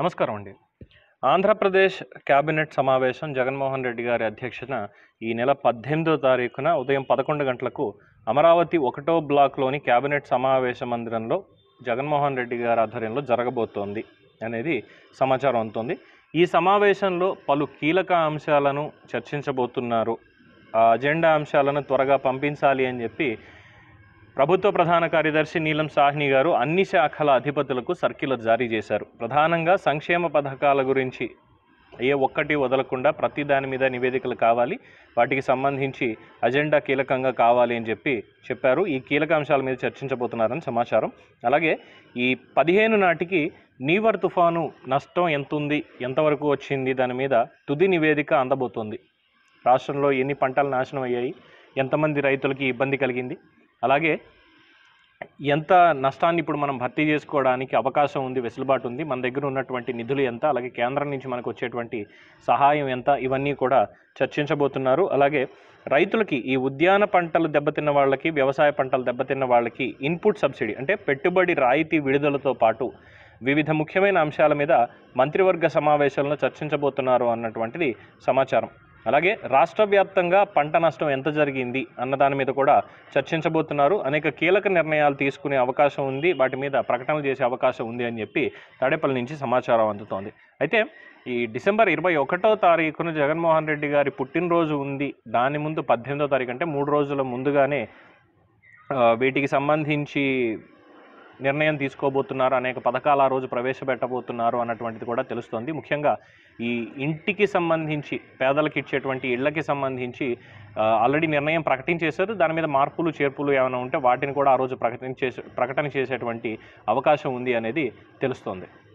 నమస్కారం అండి ఆంధ్రప్రదేశ్ కేబినెట్ సమావేశం జగన్మోహన్ రెడ్డి గారి అధ్యక్షతన ఈ నెల పద్దెనిమిదో తారీఖున ఉదయం పదకొండు గంటలకు అమరావతి ఒకటో బ్లాక్లోని కేబినెట్ సమావేశ మందిరంలో జగన్మోహన్ రెడ్డి గారి ఆధ్వర్యంలో జరగబోతోంది అనేది సమాచారం అందుతోంది ఈ సమావేశంలో పలు కీలక అంశాలను చర్చించబోతున్నారు అజెండా అంశాలను త్వరగా పంపించాలి అని చెప్పి ప్రభుత్వ ప్రధాన కార్యదర్శి నీలం సాహ్ని గారు అన్ని శాఖల అధిపతులకు సర్క్యులర్ జారీ చేశారు ప్రధానంగా సంక్షేమ పథకాల గురించి ఏ ఒక్కటి వదలకుండా ప్రతి దాని మీద నివేదికలు కావాలి వాటికి సంబంధించి అజెండా కీలకంగా కావాలి అని చెప్పి చెప్పారు ఈ కీలక అంశాల మీద చర్చించబోతున్నారని సమాచారం అలాగే ఈ పదిహేను నాటికి నీవర్ తుఫాను నష్టం ఎంత ఉంది ఎంతవరకు వచ్చింది దాని మీద తుది నివేదిక అందబోతోంది రాష్ట్రంలో ఎన్ని పంటలు నాశనం అయ్యాయి ఎంతమంది రైతులకి ఇబ్బంది కలిగింది అలాగే ఎంత నష్టాన్ని ఇప్పుడు మనం భర్తీ చేసుకోవడానికి అవకాశం ఉంది వెసులుబాటు ఉంది మన దగ్గర ఉన్నటువంటి నిధులు ఎంత అలాగే కేంద్రం నుంచి మనకు వచ్చేటువంటి సహాయం ఎంత ఇవన్నీ కూడా చర్చించబోతున్నారు అలాగే రైతులకి ఈ ఉద్యాన పంటలు దెబ్బతిన్న వాళ్ళకి వ్యవసాయ పంటలు దెబ్బతిన్న వాళ్ళకి ఇన్పుట్ సబ్సిడీ అంటే పెట్టుబడి రాయితీ విడుదలతో పాటు వివిధ ముఖ్యమైన అంశాల మీద మంత్రివర్గ సమావేశాలను చర్చించబోతున్నారు అన్నటువంటిది సమాచారం అలాగే రాష్ట్ర వ్యాప్తంగా పంట నష్టం ఎంత జరిగింది అన్న దాని మీద కూడా చర్చించబోతున్నారు అనేక కీలక నిర్ణయాలు తీసుకునే అవకాశం ఉంది వాటి మీద ప్రకటనలు చేసే అవకాశం ఉంది అని చెప్పి తాడేపల్లి నుంచి సమాచారం అందుతోంది అయితే ఈ డిసెంబర్ ఇరవై ఒకటో తారీఖున జగన్మోహన్ రెడ్డి గారి పుట్టినరోజు ఉంది దాని ముందు పద్దెనిమిదో తారీఖు అంటే మూడు రోజుల ముందుగానే వీటికి సంబంధించి నిర్ణయం తీసుకోబోతున్నారు అనేక పథకాలు ఆ రోజు ప్రవేశపెట్టబోతున్నారు అన్నటువంటిది కూడా తెలుస్తోంది ముఖ్యంగా ఈ ఇంటికి సంబంధించి పేదలకు ఇచ్చేటువంటి ఇళ్లకి సంబంధించి ఆల్రెడీ నిర్ణయం ప్రకటించేశారు దాని మీద మార్పులు చేర్పులు ఏమైనా ఉంటే వాటిని కూడా ఆ రోజు ప్రకటించే ప్రకటన చేసేటువంటి అవకాశం ఉంది అనేది తెలుస్తోంది